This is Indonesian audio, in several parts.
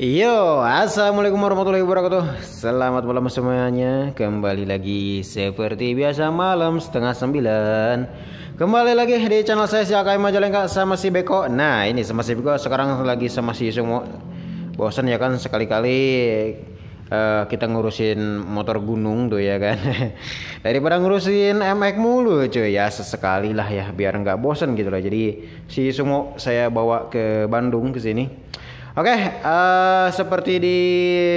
Yo, assalamualaikum warahmatullahi wabarakatuh. Selamat malam semuanya. Kembali lagi seperti biasa malam setengah sembilan. Kembali lagi di channel saya si Akai Majalengka sama si Beko. Nah, ini sama si Beko sekarang lagi sama si Sumo. Bosan ya kan sekali-kali uh, kita ngurusin motor gunung tuh ya kan. Daripada ngurusin MX mulu cuy ya sesekali lah ya biar nggak bosan gitu lah. Jadi si Sumo saya bawa ke Bandung ke sini Oke, okay, uh, eh, seperti di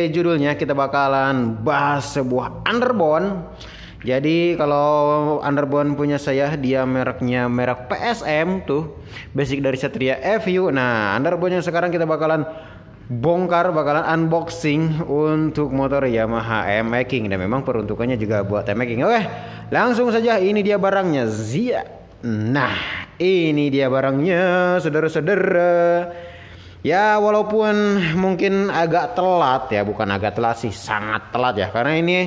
judulnya kita bakalan bahas sebuah underbone. Jadi kalau underbone punya saya dia mereknya merek PSM tuh, basic dari Satria FU. Nah, underbone yang sekarang kita bakalan bongkar bakalan unboxing untuk motor Yamaha M making dan memang peruntukannya juga buat M making Oke, langsung saja ini dia barangnya Zia. Nah, ini dia barangnya saudara-saudara. Ya walaupun mungkin agak telat ya, bukan agak telat sih, sangat telat ya. Karena ini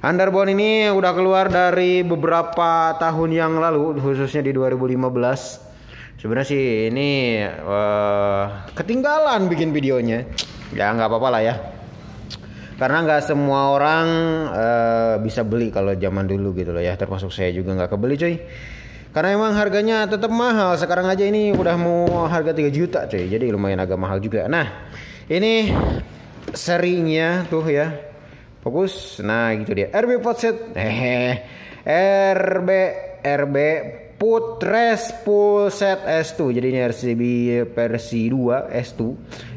Underbone ini udah keluar dari beberapa tahun yang lalu, khususnya di 2015. Sebenarnya sih ini uh, ketinggalan bikin videonya. Ya nggak apa-apa lah ya. Karena nggak semua orang uh, bisa beli kalau zaman dulu gitu loh ya. Termasuk saya juga nggak kebeli cuy karena emang harganya tetap mahal sekarang aja ini udah mau harga 3 juta cuy jadi lumayan agak mahal juga nah ini serinya tuh ya fokus nah gitu dia RB potset hehehe RB RB Putres Pulset S2 jadi ini RCB versi 2 S2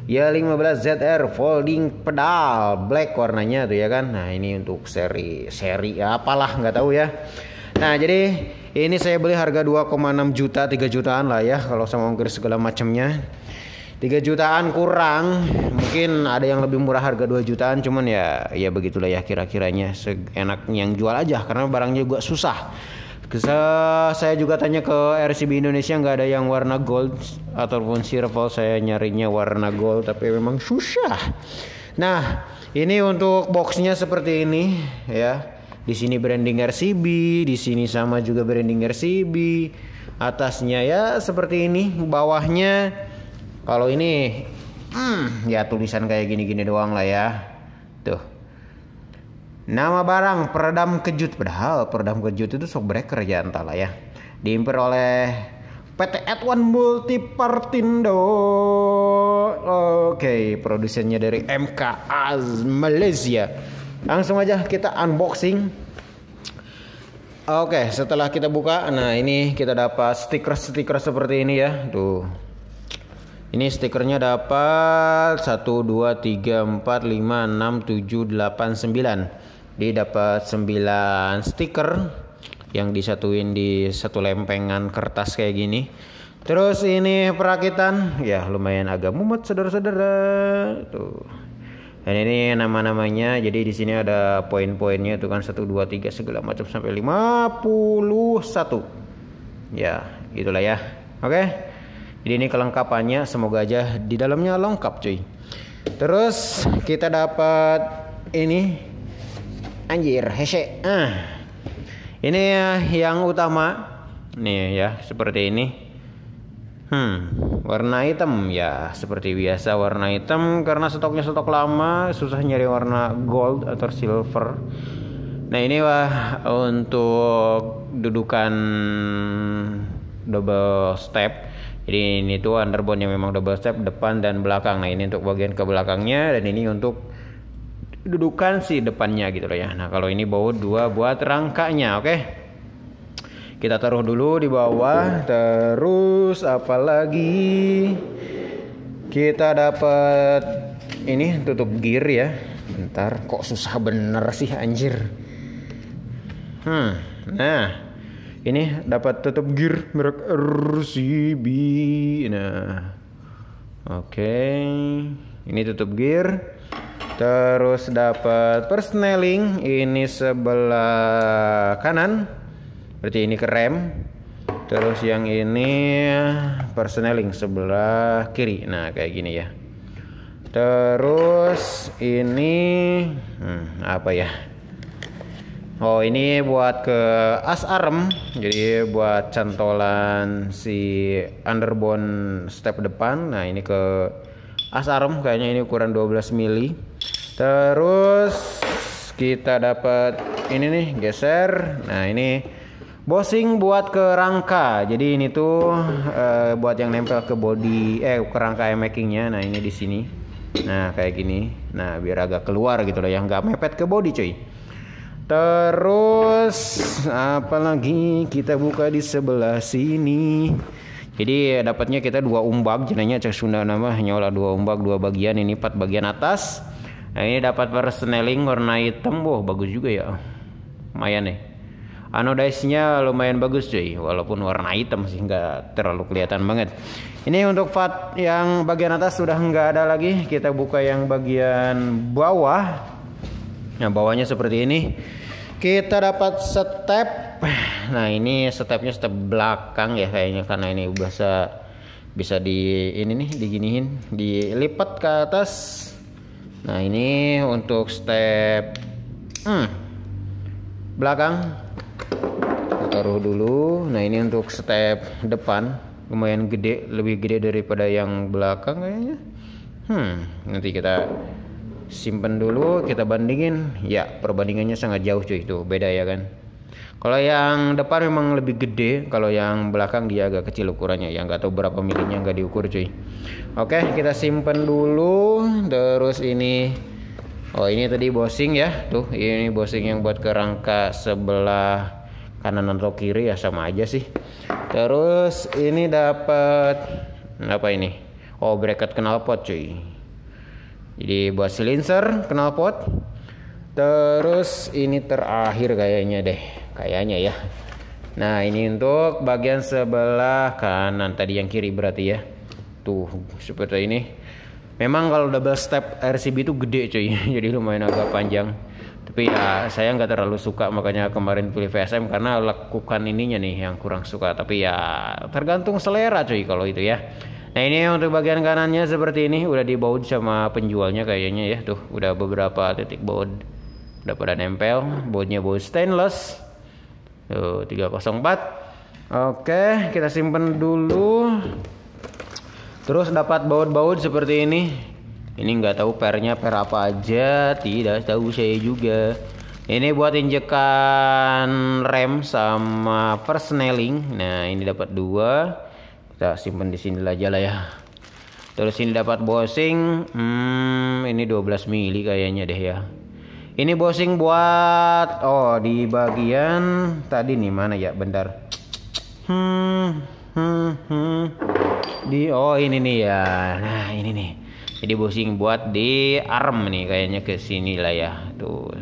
ya 15 ZR folding pedal black warnanya tuh ya kan nah ini untuk seri seri apalah nggak tahu ya nah jadi ini saya beli harga 2,6 juta, 3 jutaan lah ya kalau sama ongkir segala macamnya. 3 jutaan kurang, mungkin ada yang lebih murah harga 2 jutaan cuman ya ya begitulah ya kira-kiranya enak yang jual aja karena barangnya juga susah. Saya juga tanya ke RCB Indonesia nggak ada yang warna gold ataupun silver saya nyarinya warna gold tapi memang susah. Nah, ini untuk boxnya seperti ini ya di sini branding RCB di sini sama juga branding RCB atasnya ya seperti ini bawahnya kalau ini hmm, ya tulisan kayak gini-gini doang lah ya tuh nama barang peredam kejut padahal peredam kejut itu shockbreaker ya entahlah ya diimpor oleh PT Multi Partindo Oke, okay, produsennya dari MK Az Malaysia. Langsung aja kita unboxing. Oke, setelah kita buka, nah ini kita dapat stiker-stiker seperti ini ya. Tuh. Ini stikernya dapat 1 2 3 4 5 6 7 8 9. di dapat 9 stiker yang disatuin di satu lempengan kertas kayak gini. Terus ini perakitan, ya lumayan agak mumet saudara-saudara. Tuh dan ini nama-namanya jadi di sini ada poin-poinnya itu kan 1 2 3 segala macam sampai 51 ya itulah ya oke jadi ini kelengkapannya semoga aja di dalamnya lengkap cuy terus kita dapat ini anjir hehe. ah ini yang utama nih ya seperti ini Hmm, warna hitam ya seperti biasa warna hitam karena stoknya stok lama susah nyari warna gold atau silver. Nah ini wah untuk dudukan double step. Jadi ini tuh underbone yang memang double step depan dan belakang. Nah ini untuk bagian ke belakangnya dan ini untuk dudukan si depannya gitu loh ya. Nah kalau ini bawa dua buat rangkanya, oke? Okay? kita taruh dulu di bawah iya. terus apalagi kita dapat ini tutup gear ya bentar kok susah bener sih anjir hmm nah ini dapat tutup gear merek RCB nah oke okay. ini tutup gear terus dapat persneling ini sebelah kanan berarti ini ke rem terus yang ini perseneling sebelah kiri nah kayak gini ya terus ini hmm, apa ya Oh ini buat ke as arm jadi buat cantolan si underbone step depan nah ini ke as arm kayaknya ini ukuran 12 mili terus kita dapat ini nih geser nah ini Bosing buat ke rangka. Jadi ini tuh uh, buat yang nempel ke body eh ke rangka makingnya. Nah, ini di sini. Nah, kayak gini. Nah, biar agak keluar gitu loh yang nggak mepet ke body, cuy. Terus apalagi kita buka di sebelah sini. Jadi dapatnya kita dua umbak jenanya cek Sunda nama nyola dua umbak dua bagian ini empat bagian atas. Nah, ini dapat persneling warna hitam. Wah, bagus juga ya. Lumayan nih. Ya anodizenya lumayan bagus cuy walaupun warna hitam sih nggak terlalu kelihatan banget ini untuk fat yang bagian atas sudah nggak ada lagi kita buka yang bagian bawah nah bawahnya seperti ini kita dapat step nah ini stepnya step belakang ya kayaknya karena ini bahasa bisa di ini nih diginihin, dilipat ke atas nah ini untuk step hmm, belakang taruh dulu nah ini untuk step depan lumayan gede lebih gede daripada yang belakang kayaknya hmm nanti kita simpen dulu kita bandingin ya perbandingannya sangat jauh cuy itu beda ya kan kalau yang depan memang lebih gede kalau yang belakang dia agak kecil ukurannya Yang nggak tahu berapa miliknya nggak diukur cuy oke kita simpen dulu terus ini Oh ini tadi bosing ya tuh ini bosing yang buat kerangka sebelah kanan atau kiri ya sama aja sih terus ini dapat apa ini oh bracket knalpot cuy jadi buat silencer knalpot terus ini terakhir kayaknya deh kayaknya ya nah ini untuk bagian sebelah kanan tadi yang kiri berarti ya tuh seperti ini Memang kalau double step RCB itu gede cuy, jadi lumayan agak panjang. Tapi ya saya nggak terlalu suka makanya kemarin pilih VSM karena lakukan ininya nih yang kurang suka. Tapi ya tergantung selera cuy kalau itu ya. Nah ini untuk bagian kanannya seperti ini udah dibaut sama penjualnya kayaknya ya tuh udah beberapa titik baut udah pada nempel bautnya baut stainless tuh 304 oke kita simpen dulu Terus dapat baut-baut seperti ini. Ini nggak tahu pernya per apa aja, tidak tahu saya juga. Ini buat injekan rem sama persneling. Nah, ini dapat dua. Kita simpan di sini aja lah ya. Terus ini dapat bosing. Hmm, ini 12 mili kayaknya deh ya. Ini bosing buat oh di bagian tadi nih mana ya? Bentar. Hmm. Hmm, hmm, Di oh ini nih ya. Nah, ini nih. Jadi bosing buat di arm nih kayaknya ke sini lah ya. Tuh.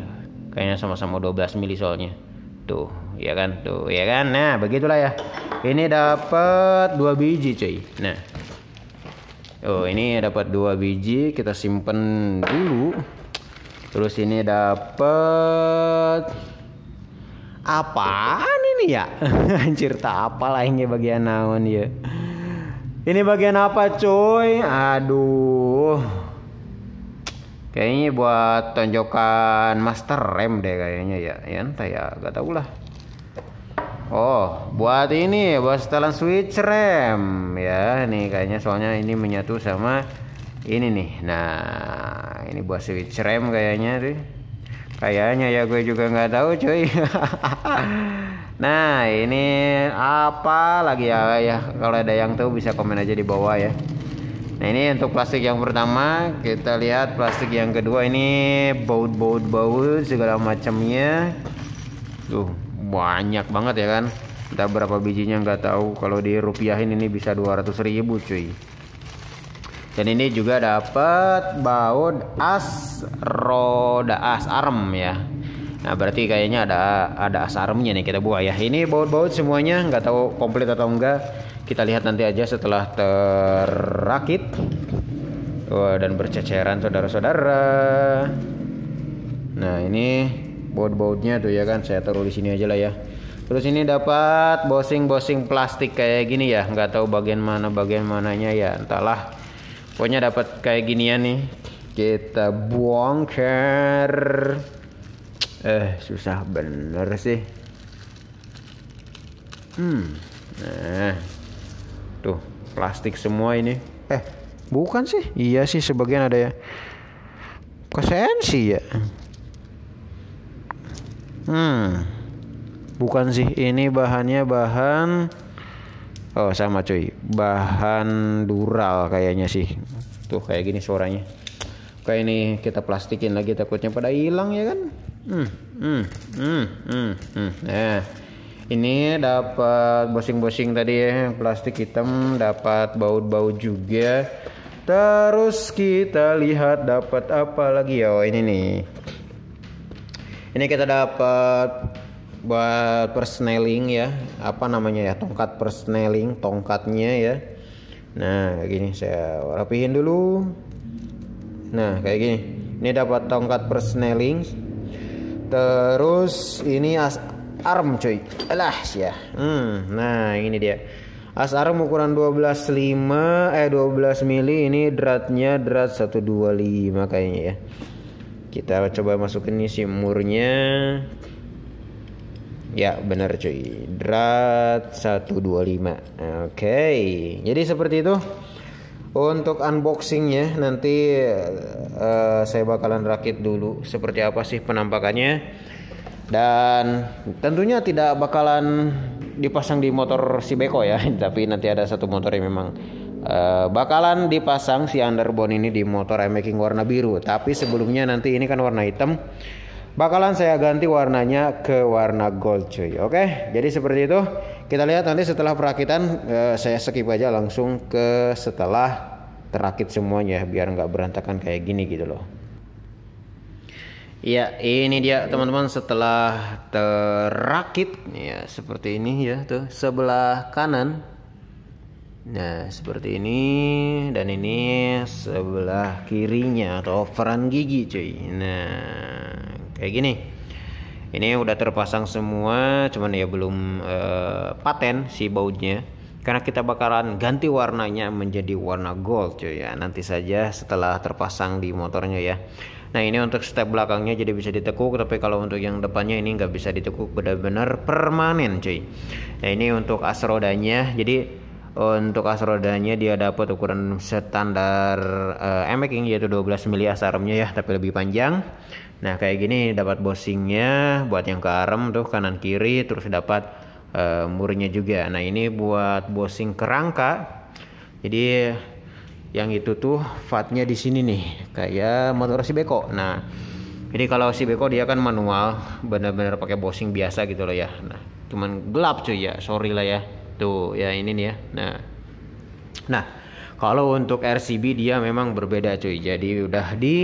Kayaknya sama-sama 12 mili soalnya. Tuh, ya kan? Tuh, ya kan? Nah, begitulah ya. Ini dapat dua biji, cuy. Nah. Oh, ini dapat dua biji, kita simpen dulu. Terus ini dapat apaan? ya anjir tak apalah ini bagian naon ya ini bagian apa cuy aduh kayaknya buat tonjokan master rem deh kayaknya ya ya entah ya gak tau lah Oh, buat ini buat setelan switch rem ya. Nih kayaknya soalnya ini menyatu sama ini nih. Nah, ini buat switch rem kayaknya tuh. Kayaknya ya gue juga nggak tahu cuy. Nah ini apa lagi ya ya kalau ada yang tahu bisa komen aja di bawah ya. Nah ini untuk plastik yang pertama kita lihat plastik yang kedua ini baut-baut baut segala macamnya. Tuh banyak banget ya kan. Entah berapa bijinya nggak tahu. Kalau dirupiahin ini bisa 200 ribu cuy. Dan ini juga dapat baut as roda as arm ya Nah berarti kayaknya ada ada asarmnya nih kita buah ya. Ini baut-baut semuanya nggak tahu komplit atau enggak. Kita lihat nanti aja setelah terakit Wah, dan berceceran saudara-saudara. Nah ini baut-bautnya tuh ya kan saya taruh di sini aja lah ya. Terus ini dapat bosing-bosing plastik kayak gini ya. Nggak tahu bagian mana bagian mananya ya entahlah. Pokoknya dapat kayak ginian nih. Kita buang care eh susah bener sih hmm nah tuh plastik semua ini eh bukan sih iya sih sebagian ada ya sih ya hmm bukan sih ini bahannya bahan oh sama cuy bahan dural kayaknya sih tuh kayak gini suaranya kayak ini kita plastikin lagi takutnya pada hilang ya kan hmm, hmm, hmm, hmm, hmm. nah ini dapat bosing-bosing tadi ya plastik hitam dapat baut-baut juga terus kita lihat dapat apa lagi ya oh, ini nih ini kita dapat buat persneling ya apa namanya ya tongkat persneling tongkatnya ya nah gini saya rapihin dulu Nah, kayak gini. Ini dapat tongkat persneling. Terus ini as arm cuy. Alah ya. Hmm, nah ini dia. As arm ukuran 12.5 eh 12 mili ini dratnya drat 125 kayaknya ya. Kita coba masukin nih si murnya. Ya benar cuy Drat 125 Oke okay. Jadi seperti itu untuk unboxingnya nanti uh, saya bakalan rakit dulu seperti apa sih penampakannya dan tentunya tidak bakalan dipasang di motor si Beko ya tapi nanti ada satu motor yang memang uh, bakalan dipasang si underbone ini di motor making warna biru tapi sebelumnya nanti ini kan warna hitam bakalan saya ganti warnanya ke warna gold cuy oke jadi seperti itu kita lihat nanti setelah perakitan eh, saya skip aja langsung ke setelah terakit semuanya biar nggak berantakan kayak gini gitu loh Iya, ini dia teman-teman setelah terakit ya seperti ini ya tuh sebelah kanan. Nah, seperti ini dan ini sebelah kirinya atau peran gigi cuy. Nah, kayak gini ini udah terpasang semua cuman ya belum uh, paten si bautnya karena kita bakalan ganti warnanya menjadi warna gold cuy ya nanti saja setelah terpasang di motornya ya nah ini untuk step belakangnya jadi bisa ditekuk tapi kalau untuk yang depannya ini nggak bisa ditekuk benar-benar permanen cuy nah ini untuk as rodanya jadi untuk as rodanya dia dapat ukuran standar uh, eh, yang yaitu 12 mili as ya tapi lebih panjang Nah kayak gini dapat bosingnya buat yang ke arm tuh kanan kiri terus dapat uh, eh, murnya juga. Nah ini buat bosing kerangka. Jadi yang itu tuh fatnya di sini nih kayak motor si beko. Nah jadi kalau si beko dia kan manual benar benar pakai bosing biasa gitu loh ya. Nah cuman gelap cuy ya sorry lah ya. Tuh ya ini nih ya. Nah nah kalau untuk RCB dia memang berbeda cuy. Jadi udah di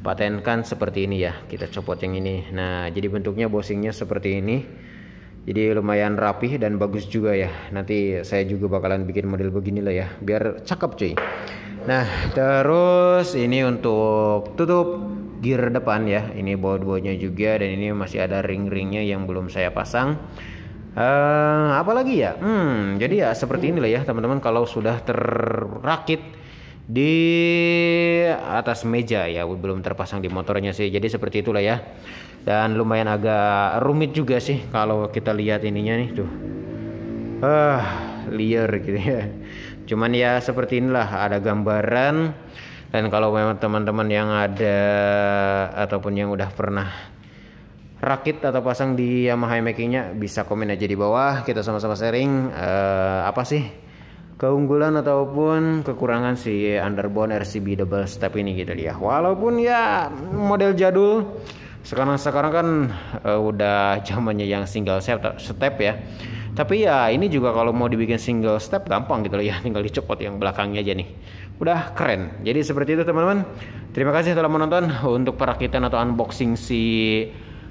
patenkan seperti ini ya kita copot yang ini nah jadi bentuknya bosingnya seperti ini jadi lumayan rapih dan bagus juga ya nanti saya juga bakalan bikin model begini lah ya biar cakep cuy nah terus ini untuk tutup gear depan ya ini baut-bautnya juga dan ini masih ada ring-ringnya yang belum saya pasang uh, eh, apalagi ya hmm jadi ya seperti inilah ya teman-teman kalau sudah terrakit di atas meja ya belum terpasang di motornya sih jadi seperti itulah ya dan lumayan agak rumit juga sih kalau kita lihat ininya nih tuh ah liar gitu ya cuman ya seperti inilah ada gambaran dan kalau memang teman-teman yang ada ataupun yang udah pernah rakit atau pasang di Yamaha makingnya bisa komen aja di bawah kita sama-sama sharing uh, apa sih keunggulan ataupun kekurangan si underbone RCB double step ini gitu ya walaupun ya model jadul sekarang sekarang kan uh, udah zamannya yang single step step ya tapi ya ini juga kalau mau dibikin single step gampang gitu loh ya tinggal dicopot yang belakangnya aja nih udah keren jadi seperti itu teman-teman terima kasih telah menonton untuk perakitan atau unboxing si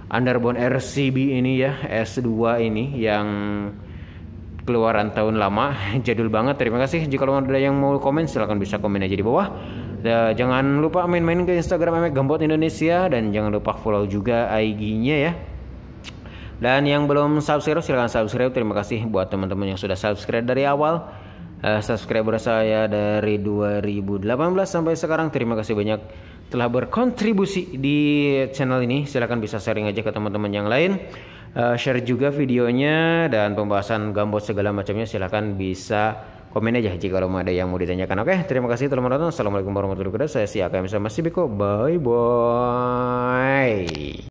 Underbone RCB ini ya S2 ini yang keluaran tahun lama jadul banget terima kasih jika ada yang mau komen silahkan bisa komen aja di bawah da, jangan lupa main-main ke Instagram Emek Gambot Indonesia dan jangan lupa follow juga IG-nya ya dan yang belum subscribe silahkan subscribe terima kasih buat teman-teman yang sudah subscribe dari awal uh, eh, subscriber saya dari 2018 sampai sekarang. Terima kasih banyak telah berkontribusi di channel ini. Silahkan bisa sharing aja ke teman-teman yang lain uh, share juga videonya dan pembahasan gambot segala macamnya silahkan bisa komen aja jika kalau ada yang mau ditanyakan. Oke, terima kasih telah menonton. Assalamualaikum warahmatullahi wabarakatuh. Saya si Akam sama Sibiko. Bye bye.